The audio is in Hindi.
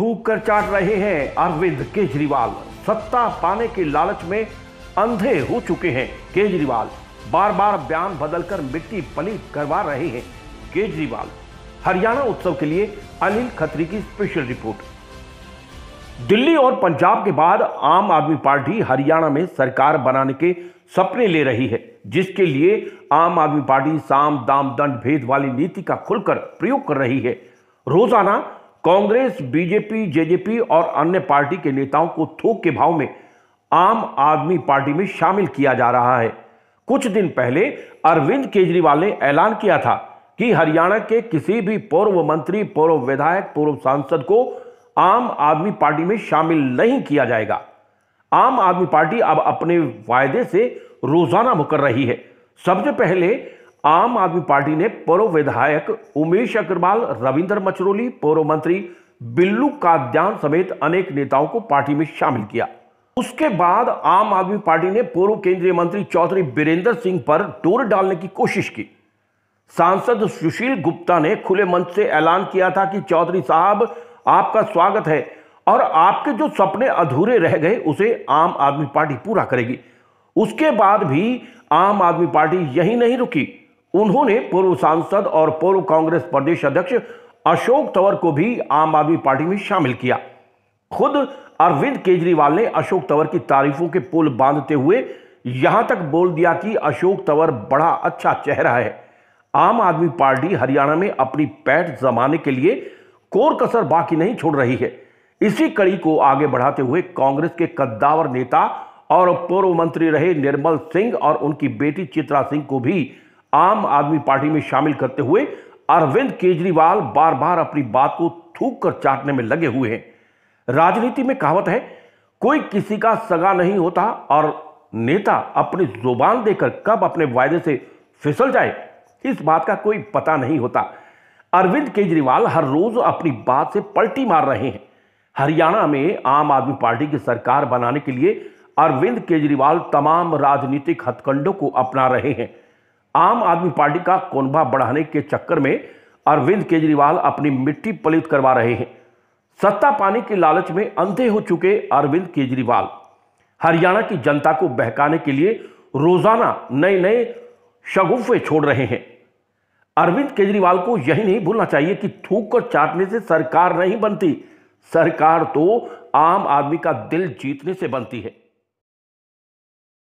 थूक कर चाट रहे हैं अरविंद केजरीवाल सत्ता पाने के लालच में अंधे हो चुके हैं केजरीवाल बार बार बयान बदलकर मिट्टी पलीट करवा रहे हैं केजरीवाल हरियाणा उत्सव के लिए अनिल खत्री की स्पेशल रिपोर्ट दिल्ली और पंजाब के बाद आम आदमी पार्टी हरियाणा में सरकार बनाने के सपने ले रही है जिसके लिए आम आदमी पार्टी साम दाम दंड भेद वाली नीति का खुलकर प्रयोग कर रही है रोजाना कांग्रेस बीजेपी जेजेपी और अन्य पार्टी के नेताओं को थोक के भाव में आम आदमी पार्टी में शामिल किया जा रहा है कुछ दिन पहले अरविंद केजरीवाल ने ऐलान किया था कि हरियाणा के किसी भी पूर्व मंत्री पूर्व विधायक पूर्व सांसद को आम आदमी पार्टी में शामिल नहीं किया जाएगा आम आदमी पार्टी अब अपने वायदे से रोजाना मुकर रही है सबसे पहले आम आदमी पार्टी ने पूर्व विधायक उमेश अग्रवाल रविंद्र मचरोली पूर्व मंत्री बिल्लू काद्यान समेत अनेक नेताओं को पार्टी में शामिल किया उसके बाद आम आदमी पार्टी ने पूर्व केंद्रीय मंत्री चौधरी बीरेंद्र सिंह पर डोर डालने की कोशिश की सांसद सुशील गुप्ता ने खुले मंच से ऐलान किया था कि चौधरी साहब आपका स्वागत है और आपके जो सपने अधूरे रह गए उसे आम आदमी पार्टी पूरा करेगी उसके बाद भी आम आदमी पार्टी यही नहीं रुकी उन्होंने पूर्व सांसद और पूर्व कांग्रेस प्रदेश अध्यक्ष अशोक तंवर को भी आम आदमी पार्टी में शामिल किया खुद अरविंद केजरीवाल ने अशोक तंवर की तारीफों के पुल बांधते हुए यहां तक बोल दिया कि अशोक तंवर बड़ा अच्छा चेहरा है आम आदमी पार्टी हरियाणा में अपनी पैठ जमाने के लिए कोर कसर बाकी नहीं छोड़ रही है इसी कड़ी को आगे बढ़ाते हुए कांग्रेस के कद्दावर नेता और पूर्व मंत्री रहे निर्मल सिंह और उनकी बेटी चित्रा सिंह को भी आम आदमी पार्टी में शामिल करते हुए अरविंद केजरीवाल बार बार अपनी बात को थूक कर चाटने में लगे हुए हैं राजनीति में कहावत है कोई किसी का सगा नहीं होता और नेता अपनी जुबान देकर कब अपने वायदे से फिसल जाए इस बात का कोई पता नहीं होता अरविंद केजरीवाल हर रोज अपनी बात से पलटी मार रहे हैं हरियाणा में आम आदमी पार्टी की सरकार बनाने के लिए अरविंद केजरीवाल तमाम राजनीतिक हथकंडों को अपना रहे हैं आम आदमी पार्टी का कोनबा बढ़ाने के चक्कर में अरविंद केजरीवाल अपनी मिट्टी पलित करवा रहे हैं सत्ता पाने के लालच में अंधे हो चुके अरविंद केजरीवाल हरियाणा की जनता को बहकाने के लिए रोजाना नए नए शगुफे छोड़ रहे हैं अरविंद केजरीवाल को यही नहीं भूलना चाहिए कि थूक कर चाटने से सरकार नहीं बनती सरकार तो आम आदमी का दिल जीतने से बनती है